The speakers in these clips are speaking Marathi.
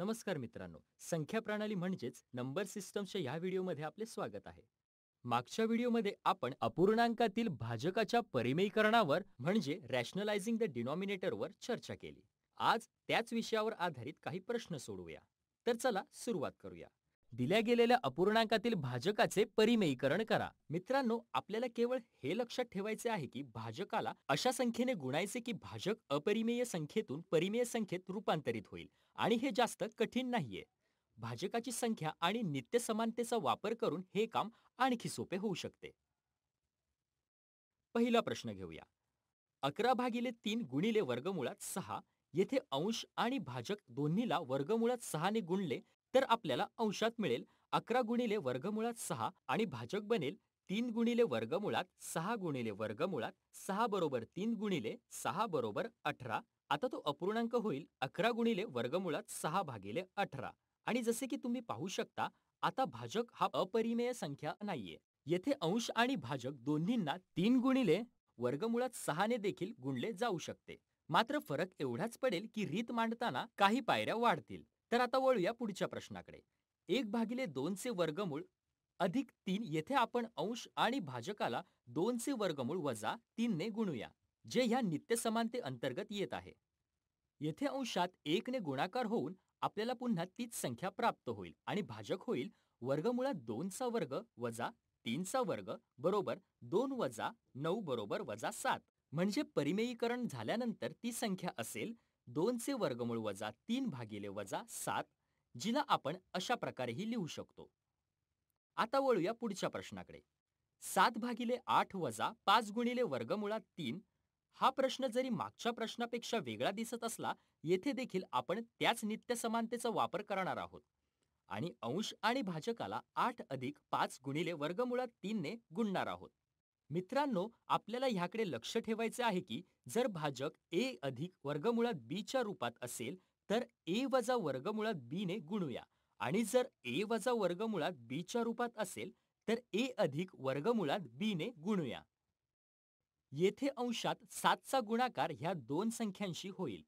नमस्कार मित्रांनो संख्या प्रणाली म्हणजेच नंबर सिस्टमच्या या व्हिडिओमध्ये आपले स्वागत आहे मागच्या व्हिडिओमध्ये आपण अपूर्णांकातील भाजकाच्या परिमयीकरणावर म्हणजे रॅशनलायझिंग द डिनॉमिनेटरवर चर्चा केली आज त्याच विषयावर आधारित काही प्रश्न सोडवूया तर चला सुरुवात करूया दिल्या गेलेल्या अपूर्णांकातील भाजकाचे परिमयीकरण करा मित्रांनो आपल्याला केवळ हे लक्षात ठेवायचे आहे की भाजकाला अशा संख्येने गुणायचे की भाजक अपरिमेय संख्येतून परिमेय संख्येत रूपांतरित होईल आणि हे जास्त कठीण नाहीये भाजकाची संख्या आणि नित्य समानतेचा वापर करून हे काम आणखी सोपे होऊ शकते पहिला प्रश्न घेऊया अकरा भागिले तीन गुणिले वर्गमुळात सहा येथे अंश आणि भाजक दोन्हीला वर्गमुळात सहाने गुणले तर आपल्याला अंशात मिळेल अकरा गुणिले वर्गमुळात सहा आणि भाजक बनेल तीन गुणिले वर्गमुळात सहा गुणिले वर्गमुळात सहा बरोबर तीन गुणिले सहा बरोबर अठरा आता तो अपूर्णांक होईल अकरा गुणिले वर्गमुळात सहा भागिले अठरा आणि जसे की तुम्ही पाहू शकता आता भाजक हा अपरिमेय संख्या नाहीये येथे अंश आणि भाजक दोन्हींना तीन गुणिले वर्गमुळात सहाने देखील गुणले जाऊ शकते मात्र फरक एवढाच पडेल की रीत मांडताना काही पायऱ्या वाढतील तर आता वळूया पुढच्या प्रश्नाकडे एक भागिले दोनचे वर्गमूळ अधिक तीन येथे आपण अंश आणि भाजकाला दोनचे वर्गमूळ वजा तीनने गुणूया जे ह्या समानते अंतर्गत येत आहे येथे अंशात एकने गुणाकार होऊन आपल्याला पुन्हा तीच संख्या प्राप्त होईल आणि भाजक होईल वर्गमुळात दोनचा वर्ग वजा तीनचा वर्ग बरोबर दोन वजा नऊ बरोबर वजा सात म्हणजे परिमेयीकरण झाल्यानंतर ती संख्या असेल दोनचे वर्गमूळ वजा तीन भागिले वजा सात जिला आपण अशा प्रकारेही लिहू शकतो आता वळूया पुढच्या प्रश्नाकडे सात भागिले आठ वजा पाच गुणिले वर्गमुळात तीन हा प्रश्न जरी मागच्या प्रश्नापेक्षा वेगळा दिसत असला येथे देखील आपण त्याच नित्य समानतेचा वापर करणार आहोत आणि अंश आणि भाजकाला आठ अधिक पाच गुणिले वर्गमुळात तीनने गुणणार आहोत मित्रांनो आपल्याला ह्याकडे लक्ष ठेवायचे आहे की जर भाजक ए अधिक वर्गमुळात बीच्या रूपात असेल तर ए वजा वर्गमुळात बीने गुणूया आणि जर ए वजा वर्गमुळात बीच्या रूपात असेल तर ए अधिक वर्गमुळात बीने गुणूया येथे अंशात सातचा गुणाकार ह्या दोन संख्यांशी होईल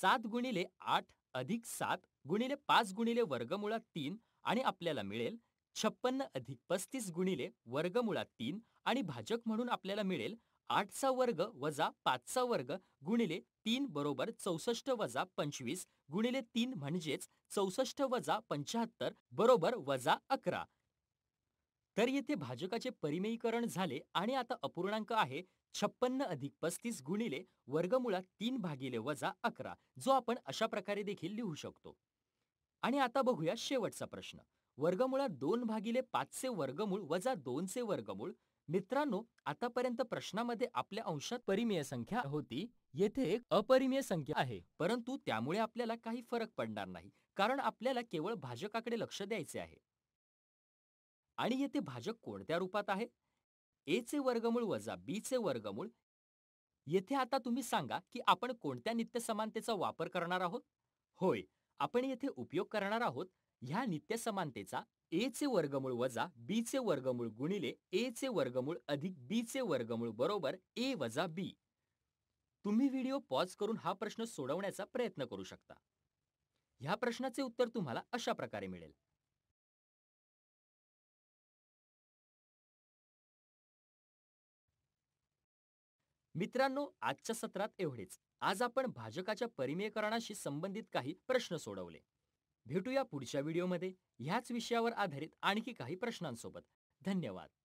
सात गुणिले आठ अधिक सात गुणिले पाच गुणिले वर्गमुळात तीन आणि आपल्याला मिळेल छप्पन्न अधिक पस्तीस गुणिले वर्गमुळात तीन आणि भाजक म्हणून आपल्याला मिळेल आठचा वर्ग वजा पाचचा वर्ग गुणिले तीन बरोबर चौसष्ट वजा पंचवीस गुणिले तीन म्हणजेच चौसष्ट वजा पंचाहत्तर बरोबर वजा अकरा तर येथे भाजकाचे परिमेयीकरण झाले आणि आता अपूर्णांक आहे छप्पन्न अधिक पस्तीस गुणिले वर्गमुळात तीन भागिले वजा अकरा जो आपण अशा प्रकारे देखील लिहू शकतो आणि आता बघूया शेवटचा प्रश्न वर्गमुळात दोन भागिले पाचचे वर्गमूळ वजा दोनचे वर्गमूळ मित्रांनो आतापर्यंत प्रश्नामध्ये आपल्या अंशात परिमेय संख्या होती येथे एक अपरिमेय संख्या आहे परंतु त्यामुळे आपल्याला काही फरक पडणार नाही कारण आपल्याला केवळ भाजकाकडे लक्ष द्यायचे आहे आणि येथे भाजक कोणत्या रूपात आहे ए चे वर्गमूळ वजा बी चे वर्गमूळ येथे आता तुम्ही सांगा की आपण कोणत्या नित्य समानतेचा वापर करणार आहोत होय आपण येथे उपयोग करणार आहोत ह्या समानतेचा ए चे वर्गमूळ वजा बी चे वर्गमूळ गुणिले ए चे वर्गमूळ अधिक बी चे वर्गमूळ बरोबर ए वजा बी तुम्ही व्हिडिओ पॉज करून हा प्रश्न सोडवण्याचा प्रयत्न करू शकता ह्या प्रश्नाचे उत्तर तुम्हाला अशा प्रकारे मिळेल मित्रांनो आजच्या सत्रात एवढेच आज आपण भाजकाच्या परिमेयकरणाशी संबंधित काही प्रश्न सोडवले भेटूया पुढच्या व्हिडिओमध्ये ह्याच विषयावर आधारित आणखी काही प्रश्नांसोबत धन्यवाद